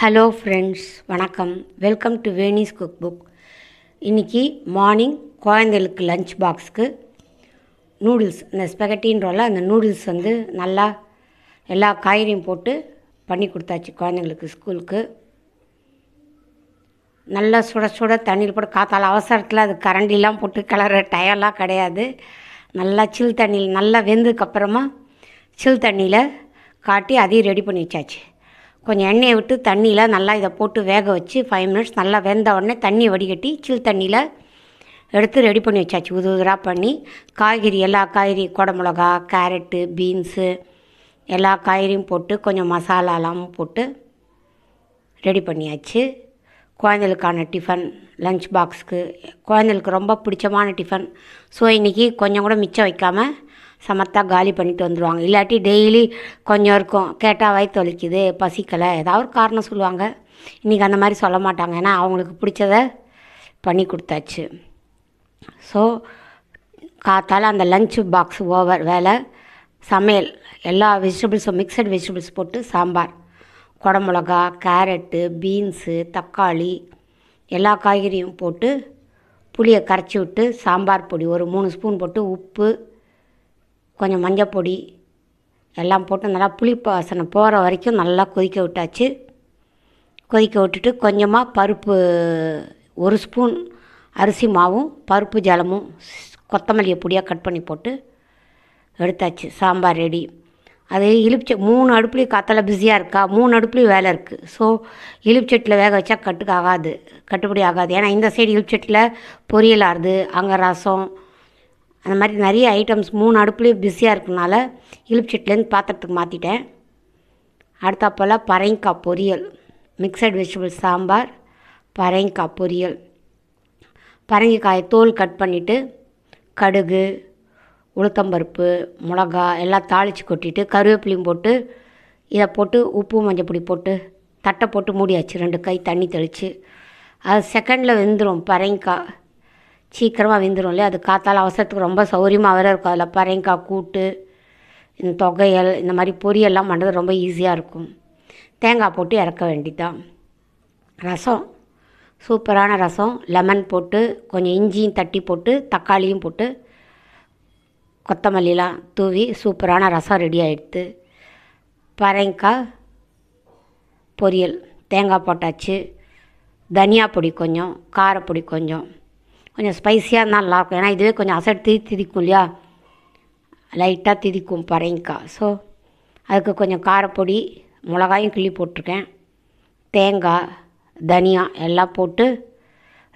hello friends வணக்கம் welcome to Veni's cook book இன்றைக்கி morning குழந்தைகளுக்கு லஞ்ச் பாக்ஸுக்கு நூடுல்ஸ் இந்த ஸ்பெகட்டின்றோல அந்த நூடுல்ஸ் வந்து நல்லா எல்லா காய்கறியும் போட்டு பண்ணி கொடுத்தாச்சு குழந்தைங்களுக்கு ஸ்கூலுக்கு நல்லா சுட சுட தண்ணியில் போட்டு காத்தால் அவசரத்தில் அது கரண்டிலாம் போட்டு கிளற டயர்லாம் கிடையாது நல்லா சில் தண்ணியில் நல்லா வெந்ததுக்கப்புறமா சில் தண்ணியில் காட்டி அதையும் ரெடி பண்ணி வச்சாச்சு கொஞ்சம் எண்ணெயை விட்டு தண்ணியில் நல்லா இதை போட்டு வேக வச்சு ஃபைவ் மினிட்ஸ் நல்லா வெந்த உடனே தண்ணி வடிகட்டி சில் தண்ணியில் எடுத்து ரெடி பண்ணி வச்சாச்சு உது உதுராக பண்ணி காய்கறி எல்லா காய்கறி குடமிளகா கேரட்டு பீன்ஸு எல்லா காய்கறியும் போட்டு கொஞ்சம் மசாலாலாம் போட்டு ரெடி பண்ணியாச்சு குழந்தைகளுக்கான டிஃபன் லஞ்ச் பாக்ஸுக்கு குழந்தைகளுக்கு ரொம்ப பிடிச்சமான டிஃபன் ஸோ இன்றைக்கி கொஞ்சம் கூட மிச்சம் வைக்காமல் சமத்தாக காலி பண்ணிட்டு வந்துடுவாங்க இல்லாட்டி டெய்லி கொஞ்சம் இருக்கும் கேட்டாவாய் தொலைக்குது பசிக்கலை ஏதாவது ஒரு காரணம் சொல்லுவாங்க இன்றைக்கி அந்த மாதிரி சொல்ல மாட்டாங்க ஏன்னா அவங்களுக்கு பிடிச்சத பண்ணி கொடுத்தாச்சு ஸோ காத்தால் அந்த லஞ்ச் பாக்ஸ் ஓவர் வேலை சமையல் எல்லா வெஜிடபிள்ஸும் மிக்சட் வெஜிடபிள்ஸ் போட்டு சாம்பார் குடமிளகா கேரட்டு பீன்ஸு தக்காளி எல்லா காய்கறியும் போட்டு புளியை கரைச்சி விட்டு சாம்பார் பொடி ஒரு மூணு ஸ்பூன் போட்டு உப்பு கொஞ்சம் மஞ்சள் பொடி எல்லாம் போட்டு நல்லா புளி வாசனை போகிற வரைக்கும் நல்லா கொதிக்க விட்டாச்சு கொதிக்க விட்டுட்டு கொஞ்சமாக பருப்பு ஒரு ஸ்பூன் அரிசி மாவும் பருப்பு ஜலமும் கொத்தமல்லியை பொடியாக கட் பண்ணி போட்டு எடுத்தாச்சு சாம்பார் ரெடி அது இழுப்பு மூணு அடுப்புலையும் காத்தால் பிஸியாக இருக்கா மூணு அடுப்புலையும் வேலை இருக்குது ஸோ இலிப்சட்டில் வேக வச்சா கட்டுக்கு ஆகாது கட்டுப்படி ஆகாது ஏன்னா இந்த சைடு இலிப்சட்டில் பொரியல் ஆறுது அங்கே ரசம் அந்த மாதிரி நிறைய ஐட்டம்ஸ் மூணு அடுப்புலேயும் பிஸியாக இருக்கனால சட்டிலேருந்து பாத்திரத்துக்கு மாற்றிட்டேன் அடுத்தாப்போல் பரங்கிக்காய் பொரியல் மிக்சட் வெஜிடபிள் சாம்பார் பரங்கிக்காய் பொரியல் பரங்கிக்காயை தோல் கட் பண்ணிவிட்டு கடுகு உளுத்தம்பருப்பு மிளகா எல்லாம் தாளித்து கொட்டிட்டு கருவேப்பிலையும் போட்டு இதை போட்டு உப்பு மஞ்சப்பொடி போட்டு தட்டை போட்டு மூடியாச்சு ரெண்டு கை தண்ணி தெளித்து அது செகண்டில் வெந்துடும் பரங்கிக்காய் சீக்கிரமாக விந்துடும் இல்லையா அது காத்தால் அவசரத்துக்கு ரொம்ப சௌரியமாக வேறு இருக்கும் அதில் பரங்காய் கூட்டு இந்த தொகையல் இந்த மாதிரி பொரியெல்லாம் பண்ணுறது ரொம்ப ஈஸியாக இருக்கும் தேங்காய் போட்டு இறக்க வேண்டிதான் ரசம் சூப்பரான ரசம் லெமன் போட்டு கொஞ்சம் இஞ்சியும் தட்டி போட்டு தக்காளியும் போட்டு கொத்தமல்லிலாம் தூவி சூப்பரான ரசம் ரெடி ஆகிடுது பரங்காய் பொரியல் தேங்காய் போட்டாச்சு தனியா பொடி கொஞ்சம் காரப்பொடி கொஞ்சம் கொஞ்சம் ஸ்பைஸியாக இருந்தால் நல்லாயிருக்கும் ஏன்னா இதுவே கொஞ்சம் அசட்டு திதிக்கும் இல்லையா லைட்டாக திதிக்கும் பறையங்காய் ஸோ அதுக்கு கொஞ்சம் காரப்பொடி மிளகாயும் கிள்ளி போட்டிருக்கேன் தேங்காய் தனியா எல்லாம் போட்டு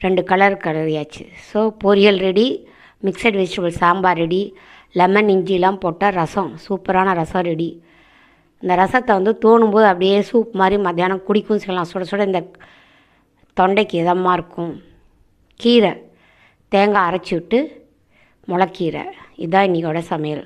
ரெண்டு கலர் கலரியாச்சு ஸோ பொரியல் ready mixed vegetable sambar ready lemon இஞ்சிலாம் போட்டால் ரசம் சூப்பரான ரசம் ரெடி இந்த ரசத்தை வந்து தோணும்போது அப்படியே சூப் மாதிரி மத்தியானம் குடிக்கும் சொல்லலாம் சுட சுட இந்த தொண்டைக்கு இதமாக இருக்கும் கீரை தேங்காய் அரைச்சி விட்டு முளக்கீரை இதுதான் இன்றைக்கோட சமையல்